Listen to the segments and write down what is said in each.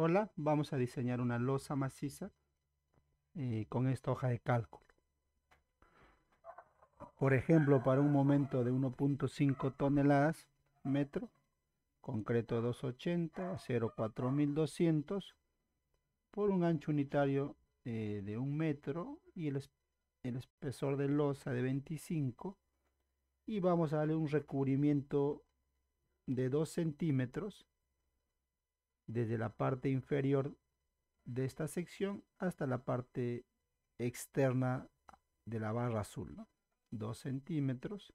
Hola, vamos a diseñar una losa maciza eh, con esta hoja de cálculo. Por ejemplo, para un momento de 1.5 toneladas metro, concreto 280, 0.4200 por un ancho unitario eh, de 1 metro y el, el espesor de losa de 25. Y vamos a darle un recubrimiento de 2 centímetros desde la parte inferior de esta sección hasta la parte externa de la barra azul, Dos 2 centímetros.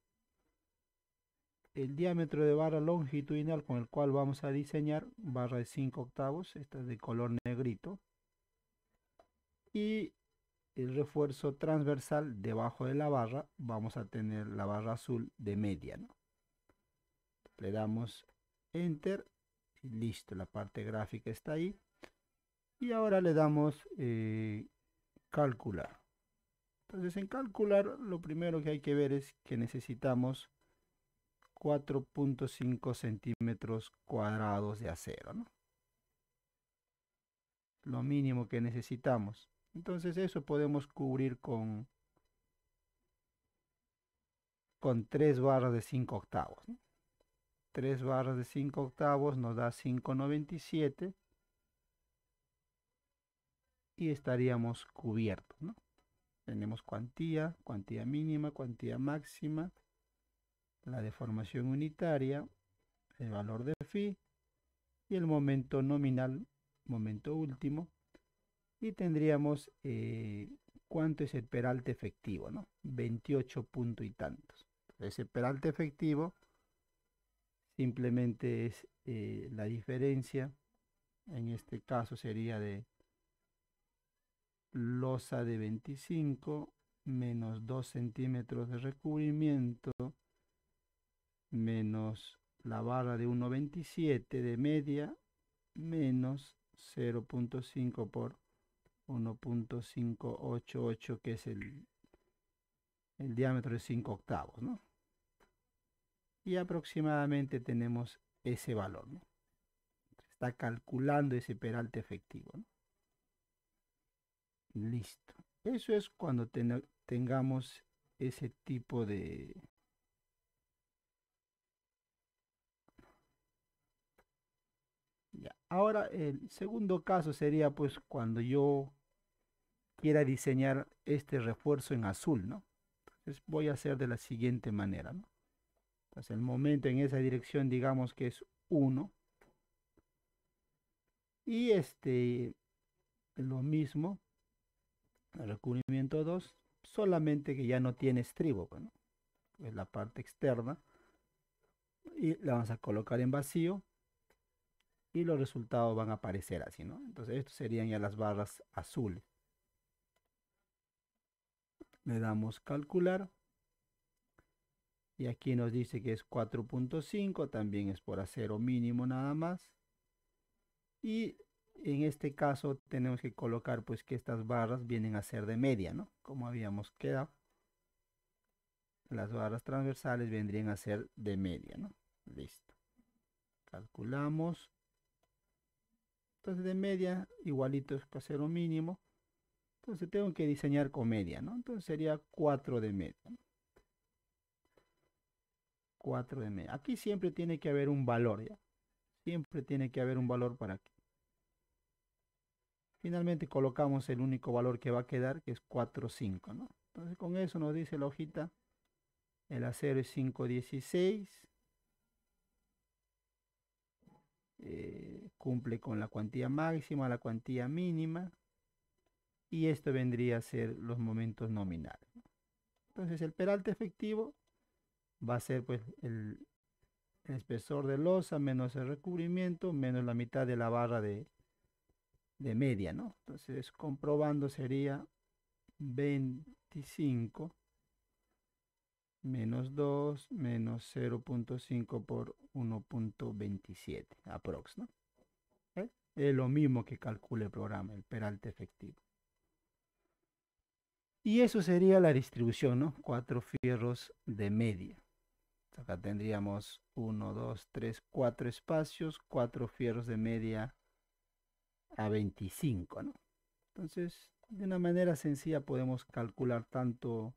El diámetro de barra longitudinal con el cual vamos a diseñar barra de 5 octavos, esta es de color negrito. Y el refuerzo transversal debajo de la barra, vamos a tener la barra azul de media. Le damos enter listo, la parte gráfica está ahí. Y ahora le damos eh, calcular. Entonces en calcular lo primero que hay que ver es que necesitamos 4.5 centímetros cuadrados de acero. ¿no? Lo mínimo que necesitamos. Entonces eso podemos cubrir con, con 3 barras de 5 octavos. ¿no? 3 barras de 5 octavos nos da 5,97 y estaríamos cubiertos. Tenemos cuantía, cuantía mínima, cuantía máxima, la deformación unitaria, el valor de phi y el momento nominal, momento último. Y tendríamos eh, cuánto es el peralte efectivo, ¿no? 28 puntos y tantos. Ese peralte efectivo Simplemente es eh, la diferencia, en este caso sería de losa de 25 menos 2 centímetros de recubrimiento menos la barra de 1.27 de media menos 0.5 por 1.588 que es el, el diámetro de 5 octavos, ¿no? y aproximadamente tenemos ese valor. ¿no? Está calculando ese peralte efectivo. ¿no? Listo. Eso es cuando tengamos ese tipo de... Ahora el segundo caso sería pues cuando yo quiera diseñar este refuerzo en azul, ¿no? Entonces voy a hacer de la siguiente manera, ¿no? Entonces el momento en esa dirección digamos que es 1. Y este, lo mismo, el recubrimiento 2, solamente que ya no tiene estribo, bueno, la parte externa. Y la vamos a colocar en vacío y los resultados van a aparecer así, ¿no? Entonces estos serían ya las barras azules. Le damos calcular. Y aquí nos dice que es 4.5, también es por acero mínimo nada más. Y en este caso tenemos que colocar pues que estas barras vienen a ser de media, ¿no? Como habíamos quedado. Las barras transversales vendrían a ser de media, ¿no? Listo. Calculamos. Entonces de media igualito es acero mínimo. Entonces tengo que diseñar con media, ¿no? Entonces sería 4 de media. 4 de media. Aquí siempre tiene que haber un valor, ¿ya? Siempre tiene que haber un valor para aquí. Finalmente colocamos el único valor que va a quedar, que es 4, 5, Entonces con eso nos dice la hojita, el acero es 5, eh, cumple con la cuantía máxima, la cuantía mínima. Y esto vendría a ser los momentos nominales. Entonces el peralte efectivo va a ser pues el, espesor de losa menos el recubrimiento menos la mitad de la barra de, media, ¿no? Entonces, comprobando sería 25 menos 2 menos 0.5 por 1.27 aprox, ¿no? ¿Eh? Es lo mismo que calcula el programa, el peralte efectivo. Y eso sería la distribución, ¿no? Cuatro fierros de media. Acá tendríamos 1, 2, 3, 4 espacios, 4 fierros de media a 25, ¿no? Entonces, de una manera sencilla podemos calcular tanto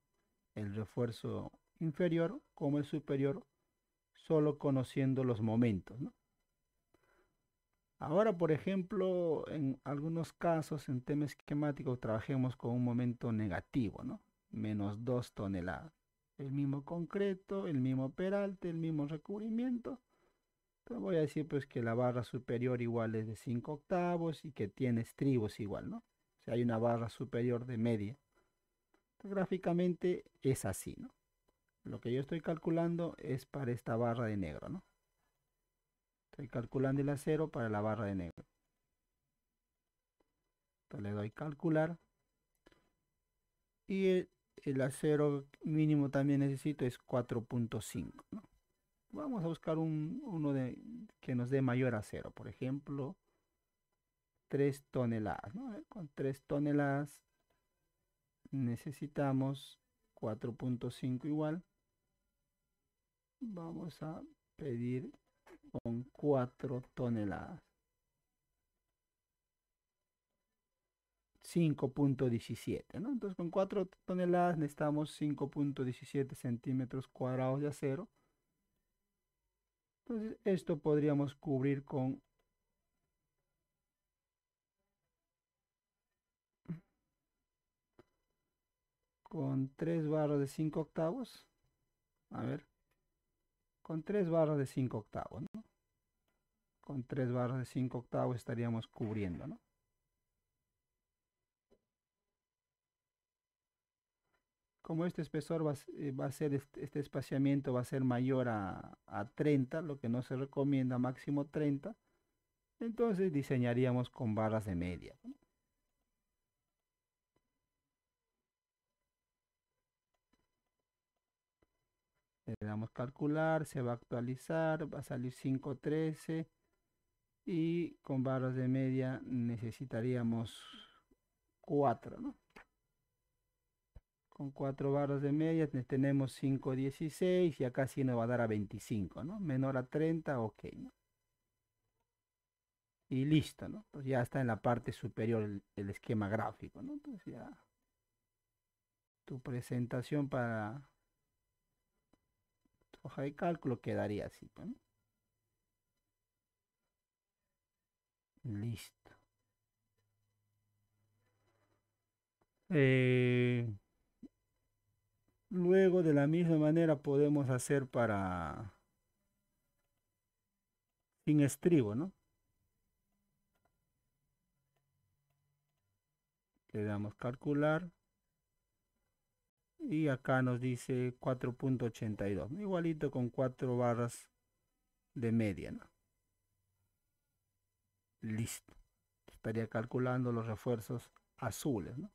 el refuerzo inferior como el superior solo conociendo los momentos, ¿no? Ahora, por ejemplo, en algunos casos en temas esquemáticos, trabajemos con un momento negativo, ¿no? Menos 2 toneladas el mismo concreto, el mismo peralte, el mismo recubrimiento. Entonces voy a decir pues que la barra superior igual es de 5 octavos y que tiene estribos igual, ¿no? O sea, hay una barra superior de media. gráficamente es así, ¿no? Lo que yo estoy calculando es para esta barra de negro, ¿no? Estoy calculando el acero para la barra de negro. Entonces le doy calcular. Y eh, el acero mínimo también necesito es 4.5. ¿no? Vamos a buscar un, uno de, que nos dé mayor acero, por ejemplo, 3 toneladas. ¿no? con 3 toneladas necesitamos 4.5 igual. Vamos a pedir con 4 toneladas. 5.17, ¿no? Entonces con 4 toneladas necesitamos 5.17 centímetros cuadrados de acero. Entonces esto podríamos cubrir con con 3 barras de 5 octavos. A ver. Con 3 barras de 5 octavos, ¿no? Con 3 barras de 5 octavos estaríamos cubriendo, ¿no? como este espesor va, a eh, ser, este, este, espaciamiento va a ser mayor a, 30, lo que no se recomienda, máximo 30, entonces diseñaríamos con barras de media. Le damos calcular, se va a actualizar, va a salir 513 y con barras de media necesitaríamos 4, ¿no? con 4 barras de media tenemos 5.16 y acá sí nos va a dar a 25, ¿no? Menor a 30, ok, ¿no? Y listo, ¿no? pues ya está en la parte superior el, esquema gráfico, ¿no? Entonces ya tu presentación para tu hoja de cálculo quedaría así, ¿no? Listo. Eh, Luego de la misma manera podemos hacer para sin estribo, ¿no? Le damos calcular. Y acá nos dice 4.82. Igualito con 4 barras de media, ¿no? Listo. Estaría calculando los refuerzos azules, ¿no?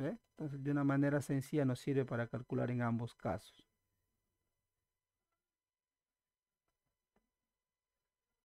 ¿eh? Entonces, de una manera sencilla nos sirve para calcular en ambos casos.